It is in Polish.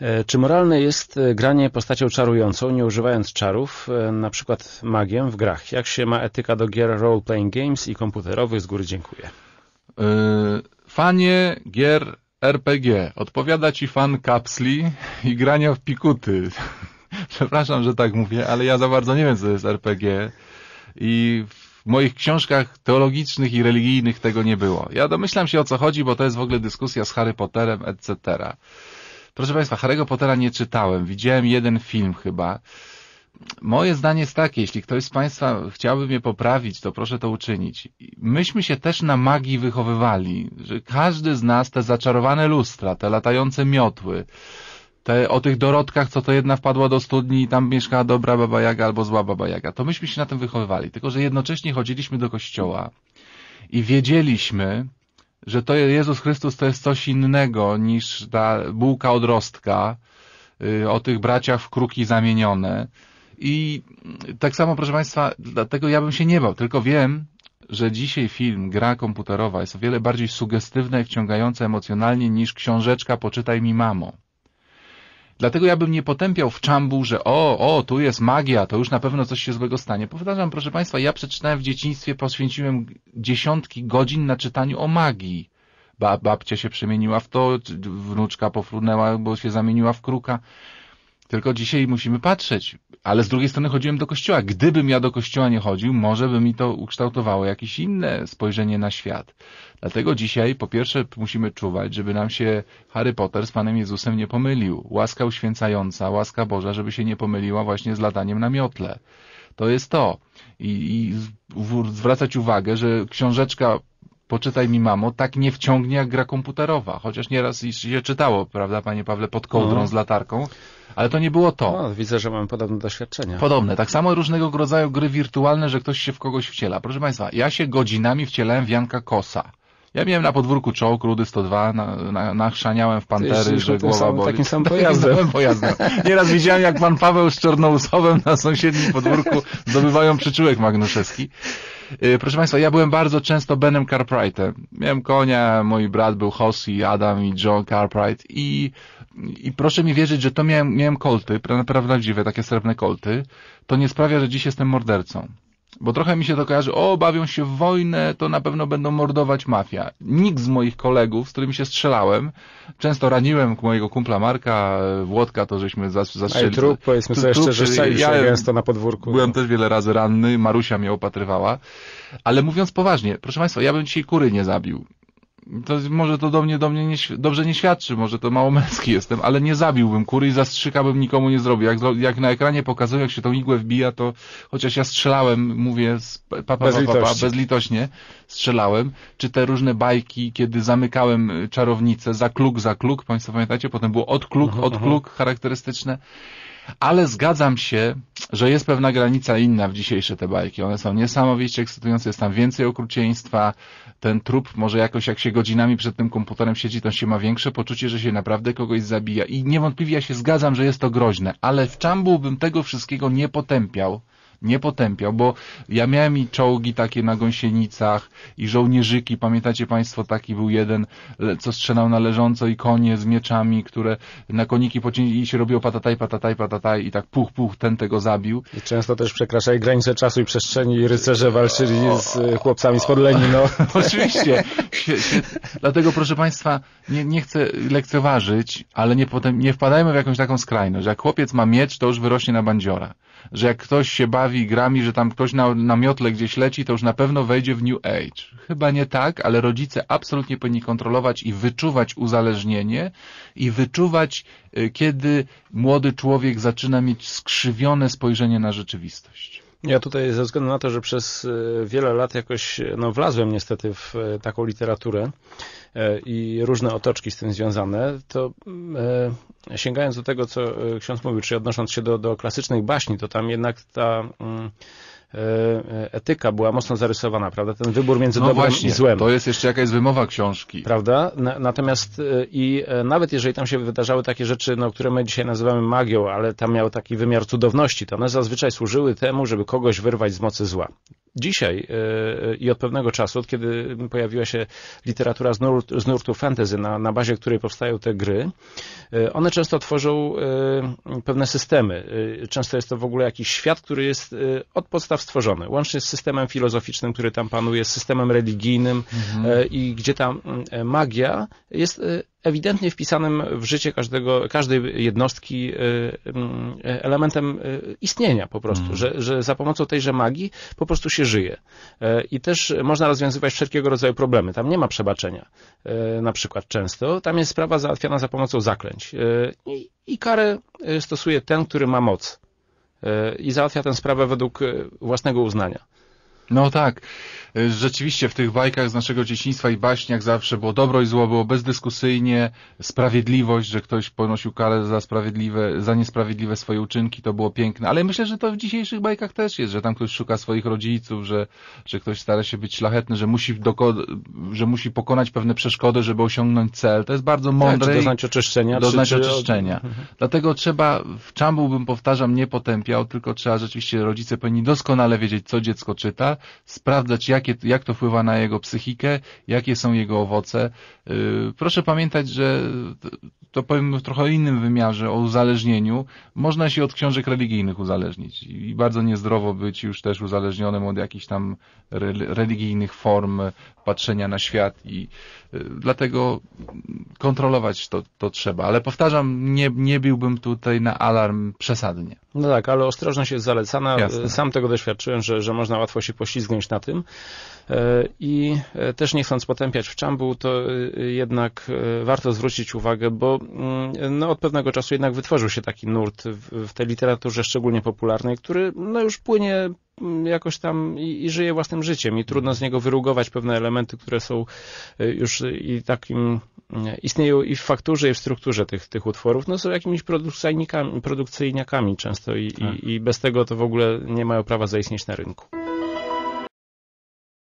E, czy moralne jest e, granie postacią czarującą, nie używając czarów, e, na przykład magię w grach? Jak się ma etyka do gier role-playing games i komputerowych? Z góry dziękuję. Fanie gier RPG. Odpowiada ci fan kapsli i grania w pikuty. Przepraszam, że tak mówię, ale ja za bardzo nie wiem, co jest RPG. I w moich książkach teologicznych i religijnych tego nie było. Ja domyślam się, o co chodzi, bo to jest w ogóle dyskusja z Harry Potterem, etc. Proszę Państwa, Harry'ego Pottera nie czytałem. Widziałem jeden film chyba. Moje zdanie jest takie, jeśli ktoś z Państwa chciałby mnie poprawić, to proszę to uczynić. Myśmy się też na magii wychowywali, że każdy z nas te zaczarowane lustra, te latające miotły, te, o tych dorodkach, co to jedna wpadła do studni i tam mieszkała dobra baba Jaga albo zła baba Jaga. To myśmy się na tym wychowywali, tylko że jednocześnie chodziliśmy do kościoła i wiedzieliśmy, że to Jezus Chrystus to jest coś innego niż ta bułka odrostka y, o tych braciach w kruki zamienione. I tak samo, proszę Państwa, dlatego ja bym się nie bał, tylko wiem, że dzisiaj film, gra komputerowa jest o wiele bardziej sugestywna i wciągająca emocjonalnie niż książeczka Poczytaj mi mamo. Dlatego ja bym nie potępiał w czambu, że o, o, tu jest magia, to już na pewno coś się złego stanie. Powtarzam, proszę Państwa, ja przeczytałem w dzieciństwie, poświęciłem dziesiątki godzin na czytaniu o magii. Ba, babcia się przemieniła w to, wnuczka pofrunęła, bo się zamieniła w kruka. Tylko dzisiaj musimy patrzeć ale z drugiej strony chodziłem do kościoła. Gdybym ja do kościoła nie chodził, może by mi to ukształtowało jakieś inne spojrzenie na świat. Dlatego dzisiaj po pierwsze musimy czuwać, żeby nam się Harry Potter z Panem Jezusem nie pomylił. Łaska uświęcająca, łaska Boża, żeby się nie pomyliła właśnie z lataniem na miotle. To jest to. I, i zwracać uwagę, że książeczka poczytaj mi mamo, tak nie wciągnie jak gra komputerowa. Chociaż nieraz się czytało, prawda, panie Pawle, pod kołdrą no. z latarką. Ale to nie było to. No, widzę, że mamy podobne doświadczenia. Podobne. Tak samo różnego rodzaju gry wirtualne, że ktoś się w kogoś wciela. Proszę państwa, ja się godzinami wcielałem w Janka Kosa. Ja miałem na podwórku czołg Rudy 102, na, na, nachrzaniałem w pantery, że głowa sam, boli. Takim samym no, pojazdem. Takim samym pojazdem. Nieraz widziałem, jak pan Paweł z Czernousowem na sąsiednim podwórku zdobywają przyczółek magnuszewski. Y, proszę Państwa, ja byłem bardzo często Benem Carprightem. Miałem konia, mój brat był Hossi, Adam i John Carpright i, i proszę mi wierzyć, że to miałem, miałem kolty, naprawdę prawdziwe, takie srebrne kolty. To nie sprawia, że dziś jestem mordercą. Bo trochę mi się to kojarzy, o, bawią się w wojnę, to na pewno będą mordować mafia. Nikt z moich kolegów, z którymi się strzelałem, często raniłem mojego kumpla Marka, Włodka, to żeśmy zastrzeli. I trup, powiedzmy sobie trup, szczerze, ja gęsto na podwórku. Byłem no. też wiele razy ranny, Marusia mnie opatrywała. Ale mówiąc poważnie, proszę Państwa, ja bym dzisiaj kury nie zabił to może to do mnie, do mnie nie, dobrze nie świadczy, może to mało męski jestem, ale nie zabiłbym kury i zastrzykałbym nikomu nie zrobił. Jak, jak na ekranie pokazują, jak się tą igłę wbija, to chociaż ja strzelałem, mówię pa, papa, bez pa, bezlitośnie, strzelałem, czy te różne bajki, kiedy zamykałem y, czarownicę za kluk, za kluk, państwo pamiętacie, potem było od kluk, mhm, od mhm. kluk charakterystyczne. Ale zgadzam się, że jest pewna granica inna w dzisiejsze te bajki. One są niesamowicie ekscytujące, jest tam więcej okrucieństwa. Ten trup może jakoś, jak się godzinami przed tym komputerem siedzi, to się ma większe poczucie, że się naprawdę kogoś zabija. I niewątpliwie ja się zgadzam, że jest to groźne, ale w czambu bym tego wszystkiego nie potępiał nie potępiał, bo ja miałem i czołgi takie na gąsienicach i żołnierzyki, pamiętacie Państwo, taki był jeden, co strzelał na leżąco i konie z mieczami, które na koniki pocięli i się robiło patataj, patataj, patataj i tak puch, puch, ten tego zabił. I często też przekraczali granice czasu i przestrzeni i rycerze walczyli z y, chłopcami spod No Oczywiście. Dlatego proszę Państwa, nie, nie chcę lekceważyć, ale nie, potem, nie wpadajmy w jakąś taką skrajność, że jak chłopiec ma miecz, to już wyrośnie na bandziora. Że jak ktoś się bawi ciekawi grami, że tam ktoś na, na miotle gdzieś leci, to już na pewno wejdzie w New Age. Chyba nie tak, ale rodzice absolutnie powinni kontrolować i wyczuwać uzależnienie i wyczuwać, y, kiedy młody człowiek zaczyna mieć skrzywione spojrzenie na rzeczywistość. Ja tutaj ze względu na to, że przez e, wiele lat jakoś no, wlazłem niestety w e, taką literaturę e, i różne otoczki z tym związane, to sięgając do tego, co ksiądz mówił, czyli odnosząc się do, do klasycznych baśni, to tam jednak ta mm, E, e, etyka była mocno zarysowana, prawda? Ten wybór między no dobrem właśnie, i złem. To jest jeszcze jakaś wymowa książki. Prawda? Natomiast e, i nawet jeżeli tam się wydarzały takie rzeczy, no, które my dzisiaj nazywamy magią, ale tam miał taki wymiar cudowności, to one zazwyczaj służyły temu, żeby kogoś wyrwać z mocy zła. Dzisiaj i od pewnego czasu, od kiedy pojawiła się literatura z, nurt, z nurtu fantasy, na, na bazie której powstają te gry, one często tworzą pewne systemy. Często jest to w ogóle jakiś świat, który jest od podstaw stworzone, łącznie z systemem filozoficznym, który tam panuje, z systemem religijnym mhm. E, i gdzie ta e, magia jest e, ewidentnie wpisanym w życie każdego, każdej jednostki elementem istnienia po prostu, mhm. że, że za pomocą tejże magii po prostu się żyje. I też można rozwiązywać wszelkiego rodzaju problemy. Tam nie ma przebaczenia na przykład często. Tam jest sprawa załatwiana za pomocą zaklęć. I, i karę stosuje ten, który ma moc i załatwia tę sprawę według e, własnego uznania. No tak. E, rzeczywiście w tych bajkach z naszego dzieciństwa i baśniach zawsze było dobro i zło, było bezdyskusyjnie, sprawiedliwość, że ktoś ponosił karę za sprawiedliwe, za niesprawiedliwe swoje uczynki, to było piękne. Ale myślę, że to w dzisiejszych bajkach też jest, że tam ktoś szuka swoich rodziców, że, że ktoś stara się być szlachetny, że musi, że musi pokonać pewne przeszkody, żeby osiągnąć cel. To jest bardzo tak, mądre. Tak, doznać oczyszczenia. Doznać czy, oczyszczenia. Mhm. Dlatego trzeba, w czambu bym powtarzam, nie potępiał, tylko trzeba rzeczywiście, rodzice powinni doskonale wiedzieć, co dziecko czyta, sprawdzać jakie, jak to wpływa na jego psychikę, jakie są jego owoce. Y, proszę pamiętać, że to powiem w trochę innym wymiarze o uzależnieniu. Można się od książek religijnych uzależnić i bardzo niezdrowo być już też uzależnionym od jakichś tam religijnych form patrzenia na świat i y, dlatego kontrolować to, to trzeba. Ale powtarzam, nie, nie biłbym tutaj na alarm przesadnie. No tak, ale ostrożność jest zalecana. Jasne. Sam tego doświadczyłem, że, że można łatwo się poświęcić poślizgnąć na tym. E, I e, też nie chcąc potępiać w czambu, to e, jednak warto zwrócić uwagę, bo mm, no, od pewnego czasu jednak wytworzył się taki nurt w, tej literaturze szczególnie popularnej, który no, już płynie mm, jakoś tam i, i, żyje własnym życiem i trudno z niego wyrugować pewne elementy, które są już i takim mm, istnieją i w fakturze, i w strukturze tych, tych utworów, no są jakimiś produkcyjnikami, produkcyjniakami często i, tak. i, i bez tego to w ogóle nie mają prawa zaistnieć na rynku.